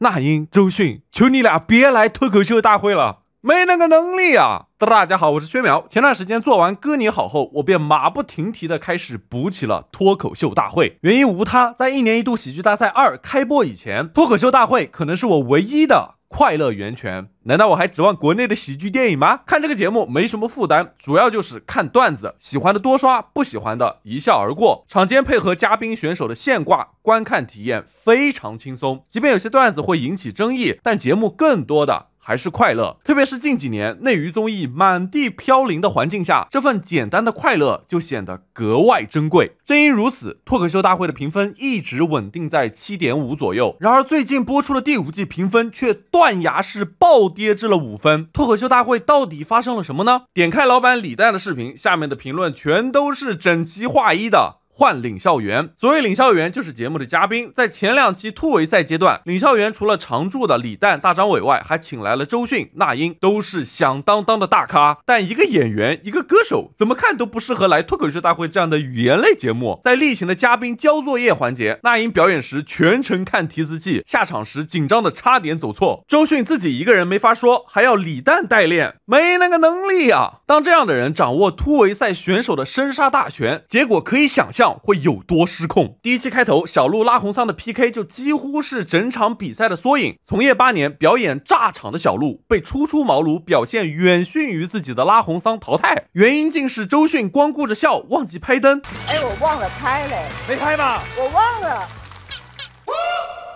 那英、周迅，求你俩别来脱口秀大会了，没那个能力啊！大家好，我是薛淼。前段时间做完歌你好后，我便马不停蹄地开始补起了脱口秀大会。原因无他，在一年一度喜剧大赛二开播以前，脱口秀大会可能是我唯一的。快乐源泉？难道我还指望国内的喜剧电影吗？看这个节目没什么负担，主要就是看段子，喜欢的多刷，不喜欢的一笑而过。场间配合嘉宾选手的现挂，观看体验非常轻松。即便有些段子会引起争议，但节目更多的。还是快乐，特别是近几年内娱综艺满地飘零的环境下，这份简单的快乐就显得格外珍贵。正因如此，脱口秀大会的评分一直稳定在七点五左右。然而，最近播出的第五季评分却断崖式暴跌至了五分。脱口秀大会到底发生了什么呢？点开老板李诞的视频，下面的评论全都是整齐划一的。换领笑员，所谓领笑员就是节目的嘉宾，在前两期突围赛阶段，领笑员除了常驻的李诞、大张伟外，还请来了周迅、那英，都是响当当的大咖。但一个演员，一个歌手，怎么看都不适合来脱口秀大会这样的语言类节目。在例行的嘉宾交作业环节，那英表演时全程看提词器，下场时紧张的差点走错。周迅自己一个人没法说，还要李诞代练，没那个能力啊。当这样的人掌握突围赛选手的生杀大权，结果可以想象。会有多失控？第一期开头，小鹿拉红桑的 PK 就几乎是整场比赛的缩影。从业八年，表演炸场的小鹿被初出茅庐、表现远逊于自己的拉红桑淘汰，原因竟是周迅光顾着笑，忘记拍灯。哎，我忘了拍嘞，没拍吧？我忘了。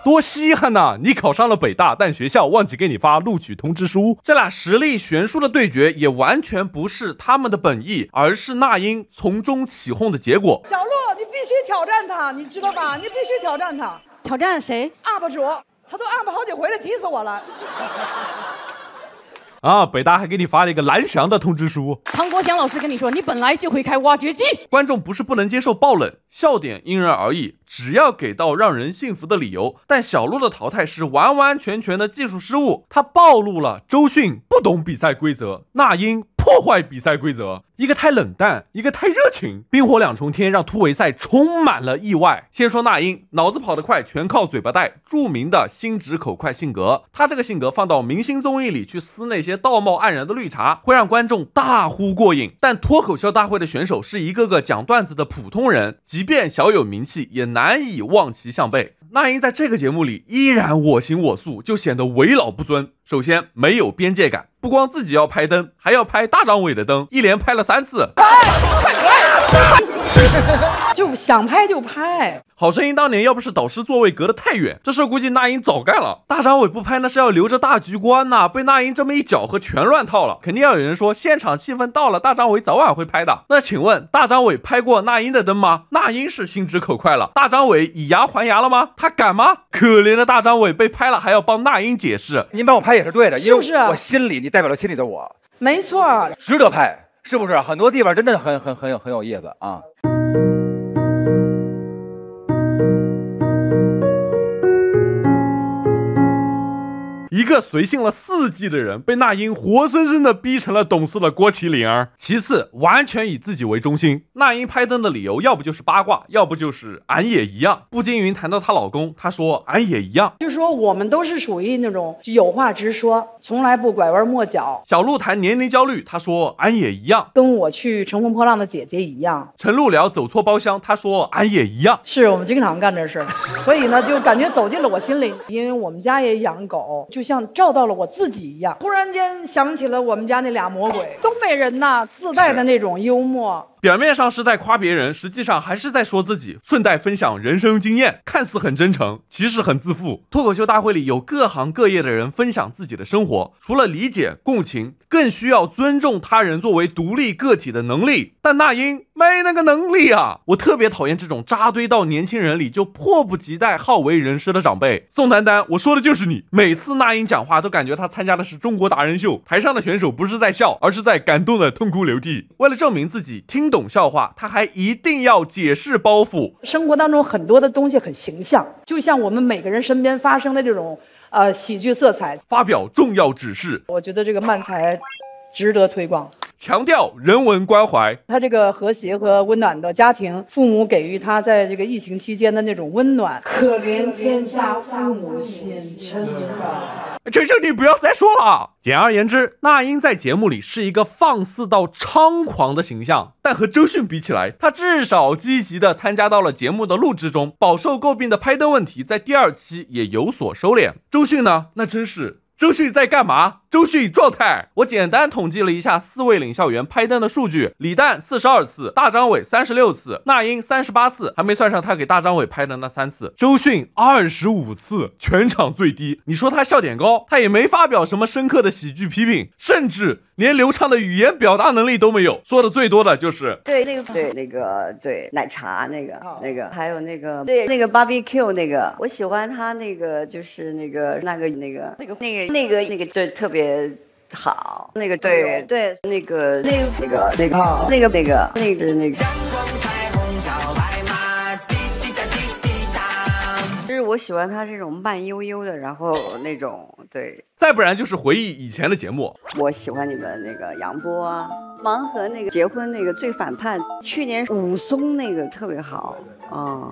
多稀罕呐！你考上了北大，但学校忘记给你发录取通知书。这俩实力悬殊的对决也完全不是他们的本意，而是那英从中起哄的结果。小鹿，你必须挑战他，你知道吧？你必须挑战他。挑战谁？UP 主，他都 UP 好几回了，急死我了。啊！北大还给你发了一个蓝翔的通知书。唐国强老师跟你说，你本来就会开挖掘机。观众不是不能接受爆冷，笑点因人而异，只要给到让人信服的理由。但小鹿的淘汰是完完全全的技术失误，他暴露了周迅。懂比赛规则，那英破坏比赛规则，一个太冷淡，一个太热情，冰火两重天让突围赛充满了意外。先说那英，脑子跑得快，全靠嘴巴带，著名的心直口快性格。他这个性格放到明星综艺里去撕那些道貌岸然的绿茶，会让观众大呼过瘾。但脱口秀大会的选手是一个个讲段子的普通人，即便小有名气，也难以望其项背。那英在这个节目里依然我行我素，就显得为老不尊。首先，没有边界感，不光自己要拍灯，还要拍大张伟的灯，一连拍了三次。就想拍就拍，好声音当年要不是导师座位隔得太远，这事估计那英早干了。大张伟不拍那是要留着大局观呐，被那英这么一搅和全乱套了，肯定要有人说现场气氛到了，大张伟早晚会拍的。那请问大张伟拍过那英的灯吗？那英是心直口快了，大张伟以牙还牙了吗？他敢吗？可怜的大张伟被拍了还要帮那英解释，您帮我拍也是对的，因为我心里你代表了心里的我，没错，值得拍是不是？很多地方真的很很很有很有意思啊。一个随性了四季的人，被那英活生生的逼成了懂事的郭麒麟儿。其次，完全以自己为中心。那英拍灯的理由，要不就是八卦，要不就是俺也一样。步惊云谈到她老公，她说俺也一样，就说我们都是属于那种有话直说，从来不拐弯抹角。小鹿谈年龄焦虑，她说俺也一样，跟我去乘风破浪的姐姐一样。陈露聊走错包厢，她说俺也一样，是我们经常干这事，所以呢，就感觉走进了我心里。因为我们家也养狗，就。就像照到了我自己一样，突然间想起了我们家那俩魔鬼。东北人呐，自带的那种幽默，表面上是在夸别人，实际上还是在说自己，顺带分享人生经验，看似很真诚，其实很自负。脱口秀大会里有各行各业的人分享自己的生活，除了理解共情，更需要尊重他人作为独立个体的能力。但那英。没那个能力啊！我特别讨厌这种扎堆到年轻人里就迫不及待好为人师的长辈。宋丹丹，我说的就是你。每次那英讲话都感觉她参加的是中国达人秀，台上的选手不是在笑，而是在感动的痛哭流涕。为了证明自己听懂笑话，她还一定要解释包袱。生活当中很多的东西很形象，就像我们每个人身边发生的这种呃喜剧色彩。发表重要指示，我觉得这个漫才值得推广。强调人文关怀，他这个和谐和温暖的家庭，父母给予他在这个疫情期间的那种温暖。可怜天下父母心，真的！求求你不要再说了。简而言之，那英在节目里是一个放肆到猖狂的形象，但和周迅比起来，她至少积极的参加到了节目的录制中。饱受诟病的拍灯问题，在第二期也有所收敛。周迅呢，那真是。周迅在干嘛？周迅状态，我简单统计了一下四位领笑员拍灯的数据：李诞四十二次，大张伟三十六次，那英三十八次，还没算上他给大张伟拍的那三次。周迅二十五次，全场最低。你说他笑点高？他也没发表什么深刻的喜剧批评，甚至。连流畅的语言表达能力都没有，说的最多的就是对那个对那个对奶茶那个那个还有那个对那个 barbecue 那个，我喜欢他那个就是那个那个那个那个那个那个那个对特别好那个对对那个那个那个那个那个那个那个。我喜欢他这种慢悠悠的，然后那种对，再不然就是回忆以前的节目。我喜欢你们那个杨波啊，盲盒那个结婚那个最反叛，去年武松那个特别好啊。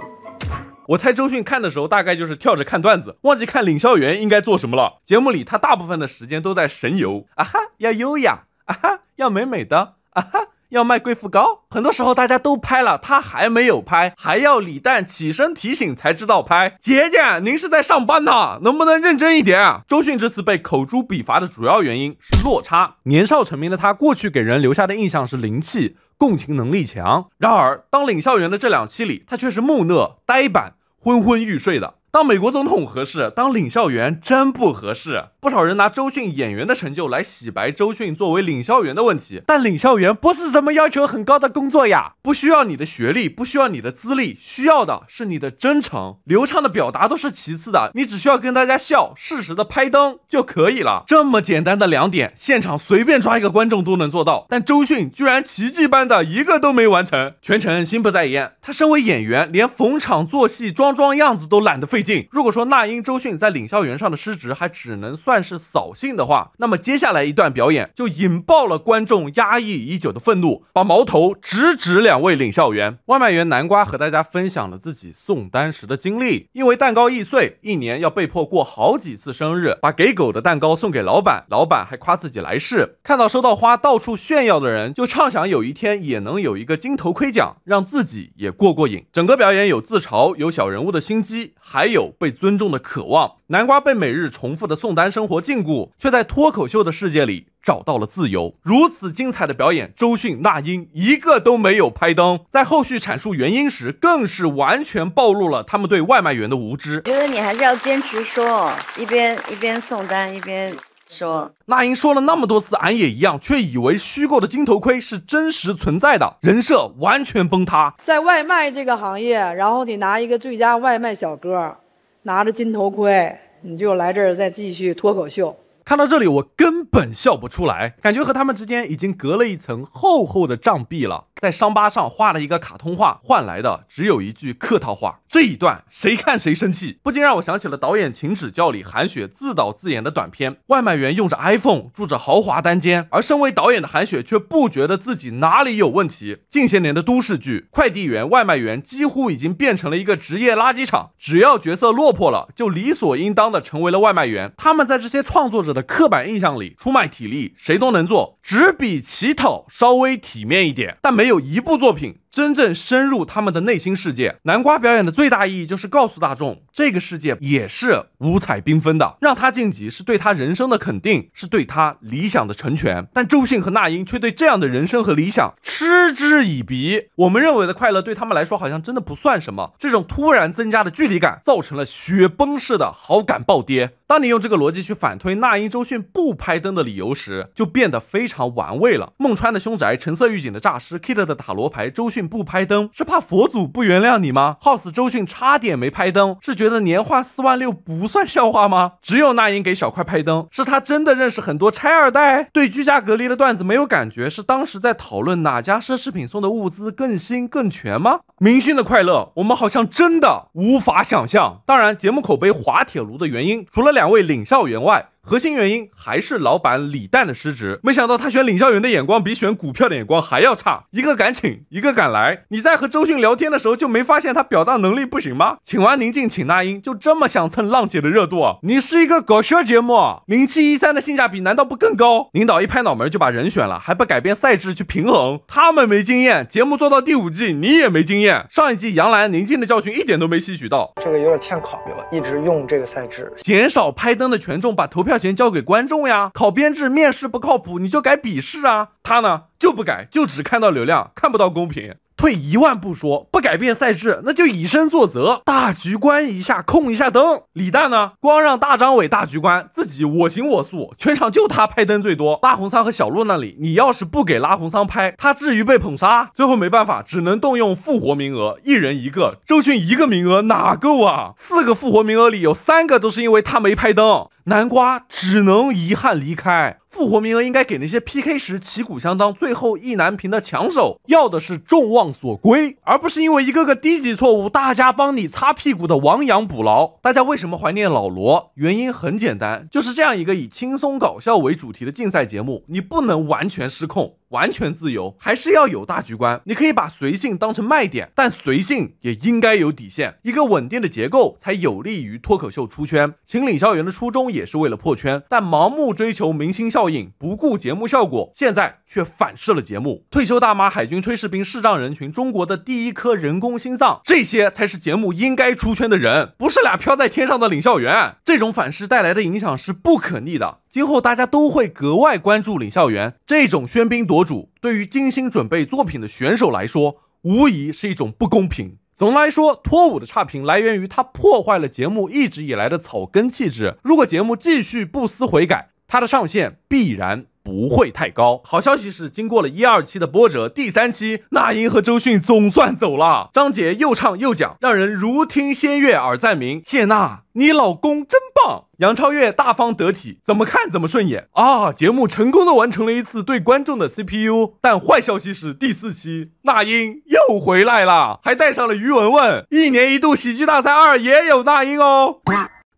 我猜周迅看的时候大概就是跳着看段子，忘记看领笑员应该做什么了。节目里他大部分的时间都在神游啊哈，要优雅啊哈，要美美的啊哈。要卖贵妇膏，很多时候大家都拍了，他还没有拍，还要李诞起身提醒才知道拍。姐姐，您是在上班呢，能不能认真一点啊？周迅这次被口诛笔伐的主要原因是落差。年少成名的他，过去给人留下的印象是灵气、共情能力强，然而当领校园的这两期里，他却是木讷、呆板、昏昏欲睡的。当美国总统合适，当领笑员真不合适。不少人拿周迅演员的成就来洗白周迅作为领笑员的问题，但领笑员不是什么要求很高的工作呀，不需要你的学历，不需要你的资历，需要的是你的真诚，流畅的表达都是其次的，你只需要跟大家笑，适时的拍灯就可以了。这么简单的两点，现场随便抓一个观众都能做到，但周迅居然奇迹般的一个都没完成，全程心不在焉。他身为演员，连逢场作戏装装样子都懒得费。如果说那英、周迅在领校园上的失职还只能算是扫兴的话，那么接下来一段表演就引爆了观众压抑已久的愤怒，把矛头直指两位领校园外卖员南瓜和大家分享了自己送单时的经历，因为蛋糕易碎，一年要被迫过好几次生日，把给狗的蛋糕送给老板，老板还夸自己来世，看到收到花到处炫耀的人，就畅想有一天也能有一个金头盔奖，让自己也过过瘾。整个表演有自嘲，有小人物的心机，还。有被尊重的渴望。南瓜被每日重复的送单生活禁锢，却在脱口秀的世界里找到了自由。如此精彩的表演，周迅、那英一个都没有拍灯。在后续阐述原因时，更是完全暴露了他们对外卖员的无知。觉得你还是要坚持说，一边一边送单一边说。那英说了那么多次，俺也一样，却以为虚构的金头盔是真实存在的，人设完全崩塌。在外卖这个行业，然后你拿一个最佳外卖小哥。拿着金头盔，你就来这儿再继续脱口秀。看到这里，我根本笑不出来，感觉和他们之间已经隔了一层厚厚的障壁了。在伤疤上画了一个卡通画，换来的只有一句客套话。这一段谁看谁生气，不禁让我想起了导演秦止教里韩雪自导自演的短片。外卖员用着 iPhone，住着豪华单间，而身为导演的韩雪却不觉得自己哪里有问题。近些年的都市剧，快递员、外卖员几乎已经变成了一个职业垃圾场。只要角色落魄了，就理所应当的成为了外卖员。他们在这些创作者的刻板印象里出卖体力，谁都能做。只比乞讨稍微体面一点，但没有一部作品真正深入他们的内心世界。南瓜表演的最大意义就是告诉大众，这个世界也是五彩缤纷的。让他晋级，是对他人生的肯定，是对他理想的成全。但周迅和那英却对这样的人生和理想嗤之以鼻。我们认为的快乐对他们来说，好像真的不算什么。这种突然增加的距离感，造成了雪崩式的好感暴跌。当你用这个逻辑去反推那英、周迅不拍灯的理由时，就变得非常。玩味了孟川的凶宅，橙色预警的诈尸，Kit 的塔罗牌，周迅不拍灯是怕佛祖不原谅你吗？s 死，周迅差点没拍灯，是觉得年化四万六不算笑话吗？只有那英给小快拍灯，是他真的认识很多拆二代？对居家隔离的段子没有感觉，是当时在讨论哪家奢侈品送的物资更新更全吗？明星的快乐，我们好像真的无法想象。当然，节目口碑滑铁卢的原因，除了两位领笑员外。核心原因还是老板李诞的失职。没想到他选领教员的眼光比选股票的眼光还要差，一个敢请，一个敢来。你在和周迅聊天的时候就没发现他表达能力不行吗？请完宁静，请那英，就这么想蹭浪姐的热度？你是一个搞笑节目，零七一三的性价比难道不更高？领导一拍脑门就把人选了，还不改变赛制去平衡？他们没经验，节目做到第五季你也没经验。上一季杨澜、宁静的教训一点都没吸取到，这个有点欠考虑了，一直用这个赛制，减少拍灯的权重，把投票。钱交给观众呀！考编制面试不靠谱，你就改笔试啊？他呢就不改，就只看到流量，看不到公平。退一万步说，不改变赛制，那就以身作则，大局观一下，控一下灯。李诞呢，光让大张伟大局观，自己我行我素，全场就他拍灯最多。拉红桑和小鹿那里，你要是不给拉红桑拍，他至于被捧杀？最后没办法，只能动用复活名额，一人一个。周迅一个名额哪够啊？四个复活名额里有三个都是因为他没拍灯，南瓜只能遗憾离开。复活名额应该给那些 PK 时旗鼓相当、最后意难平的强手，要的是众望所归，而不是因为一个个低级错误，大家帮你擦屁股的亡羊补牢。大家为什么怀念老罗？原因很简单，就是这样一个以轻松搞笑为主题的竞赛节目，你不能完全失控。完全自由还是要有大局观。你可以把随性当成卖点，但随性也应该有底线。一个稳定的结构才有利于脱口秀出圈。请领笑员的初衷也是为了破圈，但盲目追求明星效应，不顾节目效果，现在却反噬了节目。退休大妈、海军炊事兵、视障人群、中国的第一颗人工心脏，这些才是节目应该出圈的人，不是俩飘在天上的领笑员。这种反噬带来的影响是不可逆的。今后大家都会格外关注领笑员这种喧宾夺主，对于精心准备作品的选手来说，无疑是一种不公平。总的来说，脱舞的差评来源于他破坏了节目一直以来的草根气质。如果节目继续不思悔改，它的上限必然不会太高。好消息是，经过了一二期的波折，第三期那英和周迅总算走了。张杰又唱又讲，让人如听仙乐耳暂明。谢娜，你老公真棒。杨超越大方得体，怎么看怎么顺眼啊！节目成功的完成了一次对观众的 CPU。但坏消息是，第四期那英又回来了，还带上了于文文。一年一度喜剧大赛二也有那英哦。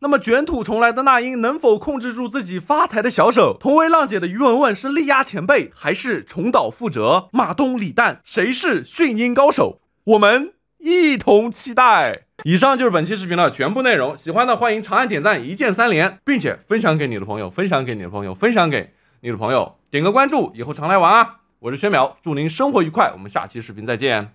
那么卷土重来的那英能否控制住自己发财的小手？同为浪姐的于文文是力压前辈，还是重蹈覆辙？马东、李诞，谁是训鹰高手？我们一同期待。以上就是本期视频的全部内容，喜欢的欢迎长按点赞，一键三连，并且分享给你的朋友，分享给你的朋友，分享给你的朋友，点个关注，以后常来玩啊！我是薛淼，祝您生活愉快，我们下期视频再见。